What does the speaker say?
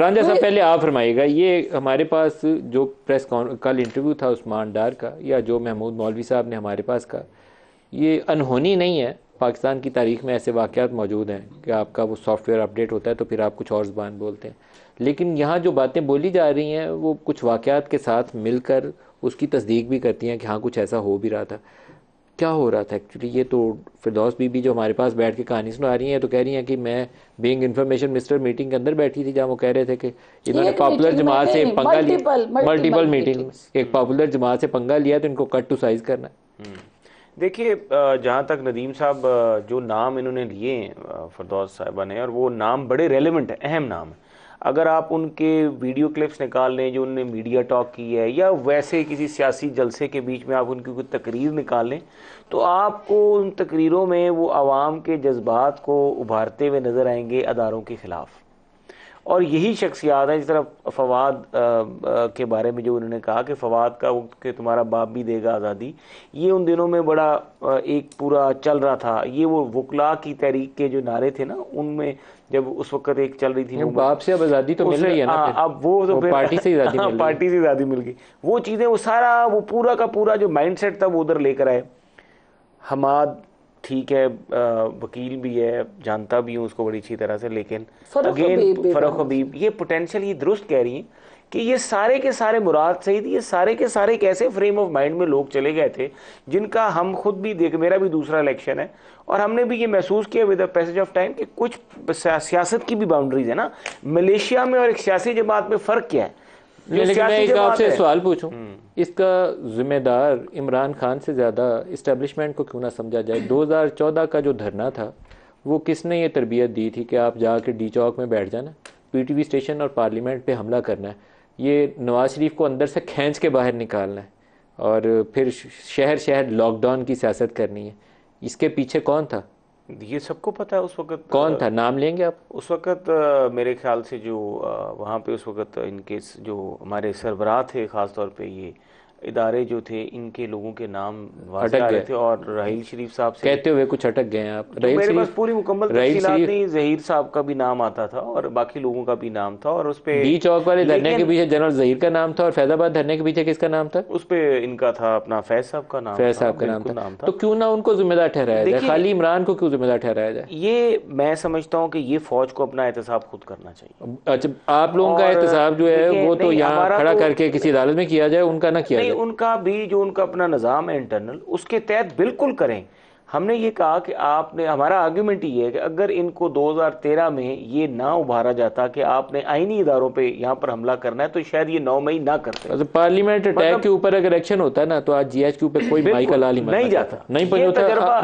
रांझा साहब तो पहले आप फरमाइएगा ये हमारे पास जो प्रेस कल इंटरव्यू था उस्मान डार का या जो महमूद मौलवी साहब ने हमारे पास का ये अनहोनी नहीं है पाकिस्तान की तारीख में ऐसे वाक़ात मौजूद हैं कि आपका वो सॉफ्टवेयर अपडेट होता है तो फिर आप कुछ और ज़बान बोलते हैं लेकिन यहाँ जो बातें बोली जा रही हैं वो कुछ वाक़ात के साथ मिलकर उसकी तस्दीक भी करती हैं कि हाँ कुछ ऐसा हो भी रहा था क्या हो रहा था एक्चुअली ये तो फिरदौस बीबी जो हमारे पास बैठ के कहानी सुना रही हैं तो कह रही हैं कि मैं बीइंग इन्फॉर्मेशन मिस्टर मीटिंग के अंदर बैठी थी जहाँ वो कह रहे थे कि इन्होंने पॉपुलर तो जमात से पंगा लिया मल्टीपल मीटिंग एक पॉपुलर जमात से पंगा लिया तो इनको कट टू साइज करना हम्म। देखिए जहाँ तक नदीम साहब जो नाम इन्होंने लिए फरदौस साहबा ने और वो नाम बड़े रेलिवेंट है अहम नाम है अगर आप उनके वीडियो क्लिप्स निकाल लें जो उनने मीडिया टॉक की है या वैसे किसी सियासी जलसे के बीच में आप उनकी कोई तकरीर निकाल लें तो आपको उन तकरीरों में वो आवाम के जज्बात को उभारते हुए नज़र आएंगे अदारों के ख़िलाफ़ और यही शख्सियात हैं जिस तरह फवाद के बारे में जो उन्होंने कहा कि फवाद का के तुम्हारा बाप भी देगा आज़ादी ये उन दिनों में बड़ा एक पूरा चल रहा था ये वो वकला की तहरीक के जो नारे थे ना उनमें जब उस वक्त एक चल रही थी बाप से अब आज़ादी तो मिल रही है ना हाँ, अब वो तो वो पार्टी से आज़ादी हाँ, मिल पार्टी से आज़ादी मिल गई वो चीज़ें वो सारा वो पूरा का पूरा जो माइंड सेट था वो उधर लेकर आए हमाद ठीक है वकील भी है जानता भी हूँ उसको बड़ी अच्छी तरह से लेकिन अगेन फरोख हबीब ये पोटेंशियल ये दुरुस्त कह रही है कि ये सारे के सारे मुराद सही थी ये सारे के सारे एक ऐसे फ्रेम ऑफ माइंड में लोग चले गए थे जिनका हम खुद भी देख मेरा भी दूसरा इलेक्शन है और हमने भी ये महसूस किया with the passage of time कि कुछ सियासत की भी बाउंड्रीज है ना मलेशिया में और एक सियासी जमात में फ़र्क क्या है लेकिन मैं एक आपसे सवाल पूछूं हम्म। इसका जिम्मेदार इमरान खान से ज़्यादा इस्टेब्लिशमेंट को क्यों ना समझा जाए 2014 का जो धरना था वो किसने ये तरबियत दी थी कि आप जाके डी चौक में बैठ जाना पीटीवी स्टेशन और पार्लियामेंट पे हमला करना है ये नवाज शरीफ को अंदर से खींच के बाहर निकालना है और फिर शहर शहर लॉकडाउन की सियासत करनी है इसके पीछे कौन था ये सबको पता है उस वक्त कौन था नाम लेंगे आप उस वक्त मेरे ख्याल से जो वहाँ पे उस वक्त इनके जो हमारे सरबराह थे ख़ास तौर पे ये इदारे जो थे इनके लोगों के नाम अटक गए थे और राहल शरीफ साहब से कहते हुए कुछ अटक गए आप तो मेरे पास पूरी मुकम्मल नहीं जहीर साहब का भी नाम आता था और बाकी लोगों का भी नाम था और उस पे बीच चौक वाले धरने के पीछे जनरल जहीर का नाम था और फैजाबाद धरने के पीछे किसका नाम था उस पे इनका था अपना फैज साहब का नाम फैज साहब का नाम था तो क्यों ना उनको जिम्मेदार ठहराया जाए खाली इमरान को क्यों जिम्मेदार ठहराया जाए ये मैं समझता हूँ कि ये फौज को अपना एहतसाब खुद करना चाहिए अच्छा आप लोगों का एहतसाब जो है वो तो यहाँ खड़ा तो- करके किसी अदालत में किया जाए उनका ना किया जाए उनका भी जो उनका अपना निज़ाम है इंटरनल उसके तहत बिल्कुल करें हमने ये कहा कि आपने हमारा आर्ग्यूमेंट ये है कि अगर इनको 2013 में ये ना उभारा जाता कि आपने आईनी इदारों पे यहाँ पर हमला करना है तो शायद ये नौ मई ना करते तो पार्लियामेंट अटैक मतलब, के ऊपर अगर एक्शन होता है ना तो आज जीएच के ऊपर कोई माइकल नहीं जाता नहीं पता